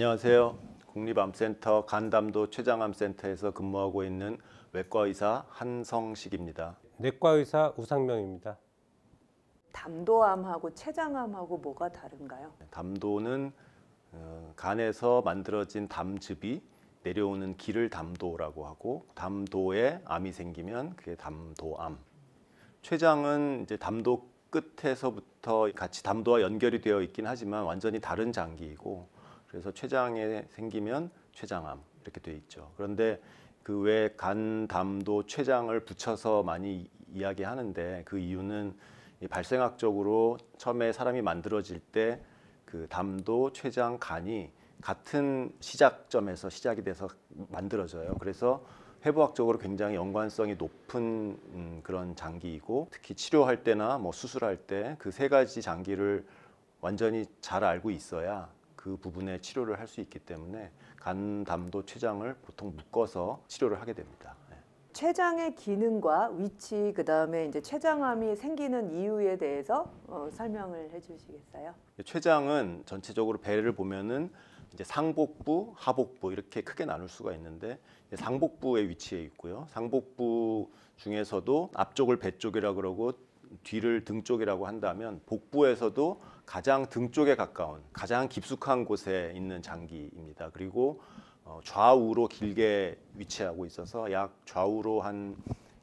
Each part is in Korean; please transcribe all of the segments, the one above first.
안녕하세요. 국립암센터 간담도 췌장암센터에서 근무하고 있는 외과의사 한성식입니다. 내과의사 우상명입니다. 담도암하고 췌장암하고 뭐가 다른가요? 담도는 어, 간에서 만들어진 담즙이 내려오는 길을 담도라고 하고 담도에 암이 생기면 그게 담도암. 췌장은 이제 담도 끝에서부터 같이 담도와 연결이 되어 있긴 하지만 완전히 다른 장기이고 그래서 췌장에 생기면 췌장암 이렇게 돼 있죠. 그런데 그 외 간담도 췌장을 붙여서 많이 이야기하는데 그 이유는 발생학적으로 처음에 사람이 만들어질 때 그 담도 췌장 간이 같은 시작점에서 시작이 돼서 만들어져요. 그래서 회복학적으로 굉장히 연관성이 높은 음, 그런 장기이고 특히 치료할 때나 뭐 수술할 때 그 세 가지 장기를 완전히 잘 알고 있어야 그부분에 치료를 할 수 있기 때문에 간담도 췌장을 보통 묶어서 치료를 하게 됩니다. 네. 췌장의 기능과 위치 그다음에 이제 췌장암이 생기는 이유에 대해서 어, 설명을 해주시겠어요? 췌장은 전체적으로 배를 보면은 이제 상복부, 하복부 이렇게 크게 나눌 수가 있는데 상복부에 위치해 있고요. 상복부 중에서도 앞쪽을 배 쪽이라 그러고 뒤를 등 쪽이라고 한다면 복부에서도 가장 등 쪽에 가까운 가장 깊숙한 곳에 있는 장기입니다. 그리고 어, 좌우로 길게 위치하고 있어서 약 좌우로 한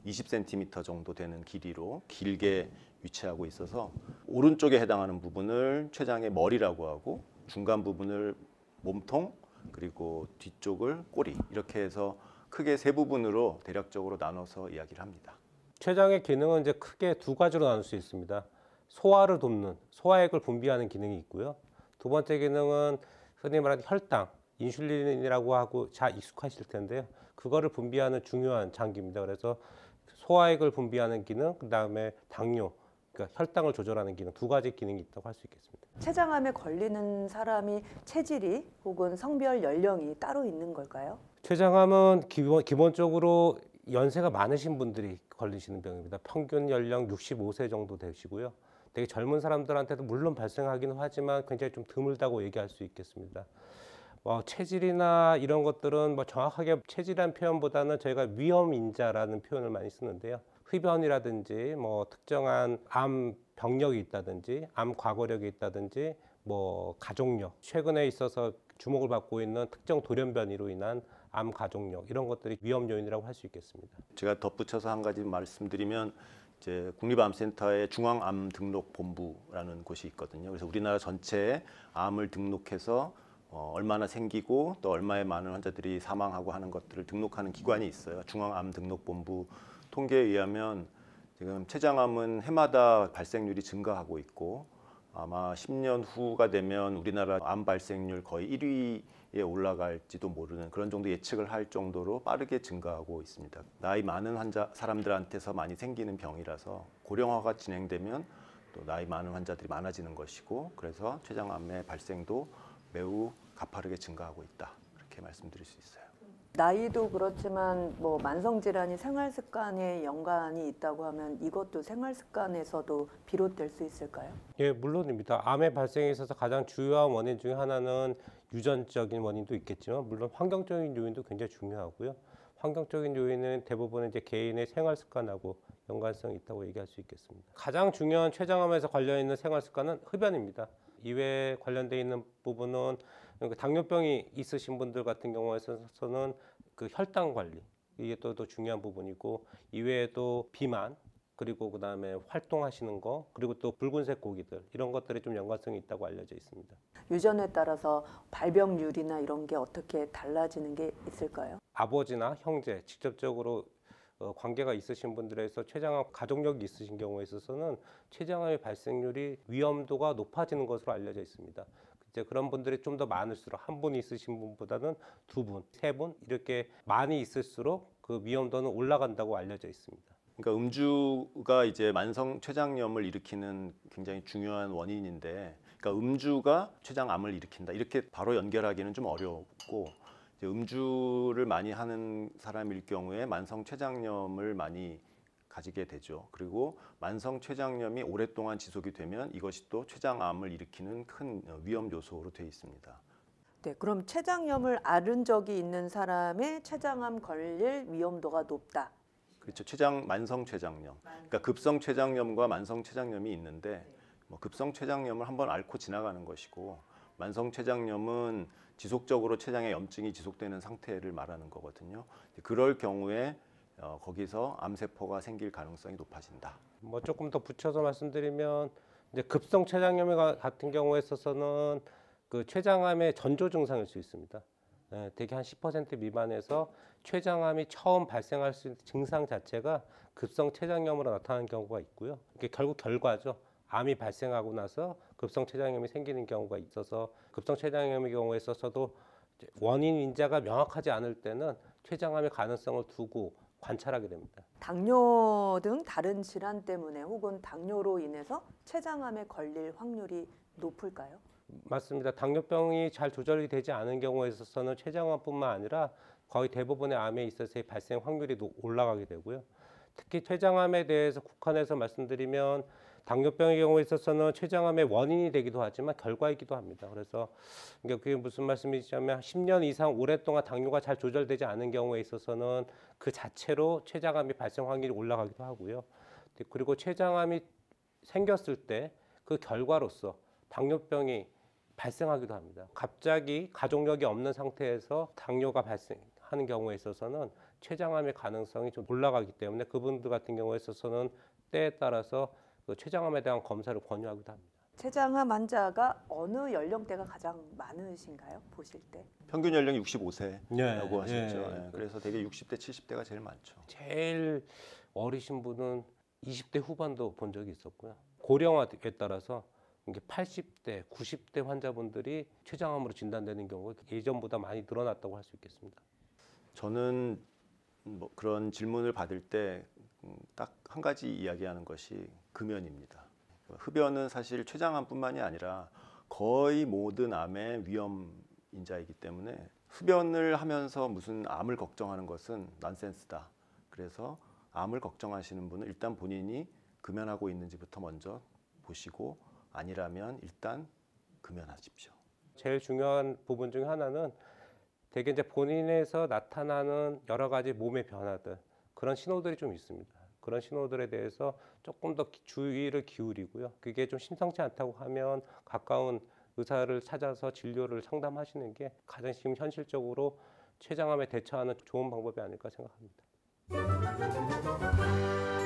20cm 정도 되는 길이로 길게 위치하고 있어서 오른쪽에 해당하는 부분을 췌장의 머리라고 하고 중간 부분을 몸통 그리고 뒤쪽을 꼬리 이렇게 해서 크게 세 부분으로 대략적으로 나눠서 이야기를 합니다. 췌장의 기능은 이제 크게 두 가지로 나눌 수 있습니다. 소화를 돕는 소화액을 분비하는 기능이 있고요. 두 번째 기능은 흔히 말하는 혈당, 인슐린이라고 하고 잘 익숙하실 텐데요. 그거를 분비하는 중요한 장기입니다. 그래서 소화액을 분비하는 기능, 그다음에 당뇨, 그러니까 혈당을 조절하는 기능 두 가지 기능이 있다고 할 수 있겠습니다. 췌장암에 걸리는 사람이 체질이 혹은 성별, 연령이 따로 있는 걸까요? 췌장암은 기본, 기본적으로 연세가 많으신 분들이 걸리시는 병입니다. 평균 연령 65세 정도 되시고요. 되게 젊은 사람들한테도 물론 발생하기는 하지만 굉장히 좀 드물다고 얘기할 수 있겠습니다. 뭐 체질이나 이런 것들은 뭐 정확하게 체질이란 표현보다는 저희가 위험 인자라는 표현을 많이 쓰는데요. 흡연이라든지 뭐 특정한 암 병력이 있다든지 암 과거력이 있다든지 뭐 가족력 최근에 있어서 주목을 받고 있는 특정 돌연변이로 인한 암 가족력 이런 것들이 위험 요인이라고 할 수 있겠습니다. 제가 덧붙여서 한 가지 말씀드리면 이제 국립암센터의 중앙암 등록 본부라는 곳이 있거든요. 그래서 우리나라 전체에 암을 등록해서 어, 얼마나 생기고 또 얼마의 많은 환자들이 사망하고 하는 것들을 등록하는 기관이 있어요. 중앙암 등록본부 통계에 의하면 지금 췌장암은 해마다 발생률이 증가하고 있고 아마 10년 후가 되면 우리나라 암 발생률 거의 1위에 올라갈지도 모르는 그런 정도 예측을 할 정도로 빠르게 증가하고 있습니다. 나이 많은 환자 사람들한테서 많이 생기는 병이라서 고령화가 진행되면 또 나이 많은 환자들이 많아지는 것이고 그래서 췌장암의 발생도 매우 가파르게 증가하고 있다. 그렇게 말씀드릴 수 있어요. 나이도 그렇지만 뭐 만성 질환이 생활 습관에 연관이 있다고 하면 이것도 생활 습관에서도 비롯될 수 있을까요? 예, 물론입니다. 암의 발생에 있어서 가장 주요한 원인 중에 하나는 유전적인 원인도 있겠지만 물론 환경적인 요인도 굉장히 중요하고요. 환경적인 요인은 대부분은 이제 개인의 생활 습관하고 연관성이 있다고 얘기할 수 있겠습니다. 가장 중요한 췌장암에서 관련 있는 생활 습관은 흡연입니다. 이외에 관련돼 있는 부분은 그 당뇨병이 있으신 분들 같은 경우에서는 그 혈당 관리 이게 또, 또 중요한 부분이고 이외에도 비만 그리고 그 다음에 활동하시는 거 그리고 또 붉은색 고기들 이런 것들이 좀 연관성이 있다고 알려져 있습니다. 유전에 따라서 발병률이나 이런 게 어떻게 달라지는 게 있을까요? 아버지나 형제 직접적으로 어, 관계가 있으신 분들에서 췌장암 가족력이 있으신 경우에 있어서는 췌장암의 발생률이 위험도가 높아지는 것으로 알려져 있습니다. 이제 그런 분들이 좀 더 많을수록 한분 있으신 분보다는 두 분, 세 분 이렇게 많이 있을수록 그 위험도는 올라간다고 알려져 있습니다. 그러니까 음주가 이제 만성 췌장염을 일으키는 굉장히 중요한 원인인데, 그러니까 음주가 췌장암을 일으킨다 이렇게 바로 연결하기는 좀 어렵고 음주를 많이 하는 사람일 경우에 만성 췌장염을 많이 가지게 되죠. 그리고 만성 췌장염이 오랫동안 지속이 되면 이것이 또 췌장암을 일으키는 큰 어, 위험 요소로 되어 있습니다. 네, 그럼 췌장염을 앓은 적이 있는 사람의 췌장암 걸릴 위험도가 높다. 그렇죠. 췌장 만성 췌장염. 그러니까 급성 췌장염과 만성 췌장염이 있는데 뭐 급성 췌장염을 한번 앓고 지나가는 것이고 만성 췌장염은 지속적으로 췌장의 염증이 지속되는 상태를 말하는 거거든요. 그럴 경우에 어, 거기서 암세포가 생길 가능성이 높아진다. 뭐 조금 더 붙여서 말씀드리면 이제 급성 췌장염 같은 경우에 있어서는 그 췌장암의 전조 증상일 수 있습니다. 예, 대개 한 10% 미만에서 췌장암이 처음 발생할 수 있는 증상 자체가 급성 췌장염으로 나타나는 경우가 있고요. 결국 결과죠. 암이 발생하고 나서 급성 췌장염이 생기는 경우가 있어서 급성 췌장염의 경우에 있어서도 원인 인자가 명확하지 않을 때는 췌장암의 가능성을 두고 관찰하게 됩니다. 당뇨 등 다른 질환 때문에 혹은 당뇨로 인해서 췌장암에 걸릴 확률이 높을까요? 맞습니다. 당뇨병이 잘 조절이 되지 않은 경우에 있어서는 췌장암뿐만 아니라 거의 대부분의 암에 있어서의 발생 확률이 올라가게 되고요. 특히 췌장암에 대해서 국한해서 말씀드리면 당뇨병의 경우에 있어서는 췌장암의 원인이 되기도 하지만 결과이기도 합니다. 그래서 그러 그게 무슨 말씀이시냐면 10년 이상 오랫동안 당뇨가 잘 조절되지 않은 경우에 있어서는 그 자체로 췌장암이 발생 확률이 올라가기도 하고요. 그리고 췌장암이 생겼을 때 그 결과로서 당뇨병이 발생하기도 합니다. 갑자기 가족력이 없는 상태에서 당뇨가 발생하는 경우에 있어서는 췌장암의 가능성이 좀 올라가기 때문에 그분들 같은 경우에 있어서는 때에 따라서 그 췌장암에 대한 검사를 권유하기도 합니다. 췌장암 환자가 어느 연령대가 가장 많으신가요? 보실 때? 평균 연령이 65세라고 예, 예, 하셨죠. 예. 예. 그래서 되게 60대, 70대가 제일 많죠. 제일 어리신 분은 20대 후반도 본 적이 있었고요. 고령화에 따라서 이게 80대, 90대 환자분들이 췌장암으로 진단되는 경우가 예전보다 많이 늘어났다고 할 수 있겠습니다. 저는 뭐 그런 질문을 받을 때 딱 한 가지 이야기하는 것이 금연입니다. 흡연은 사실 췌장암뿐만이 아니라 거의 모든 암의 위험 인자이기 때문에 흡연을 하면서 무슨 암을 걱정하는 것은 난센스다. 그래서 암을 걱정하시는 분은 일단 본인이 금연하고 있는지부터 먼저 보시고 아니라면 일단 금연하십시오. 제일 중요한 부분 중 하나는 되게 이제 본인에서 나타나는 여러 가지 몸의 변화들 그런 신호들이 좀 있습니다. 그런 신호들에 대해서 조금 더 주의를 기울이고요. 그게 좀 심상치 않다고 하면 가까운 의사를 찾아서 진료를 상담하시는 게 가장 지금 현실적으로 췌장암에 대처하는 좋은 방법이 아닐까 생각합니다.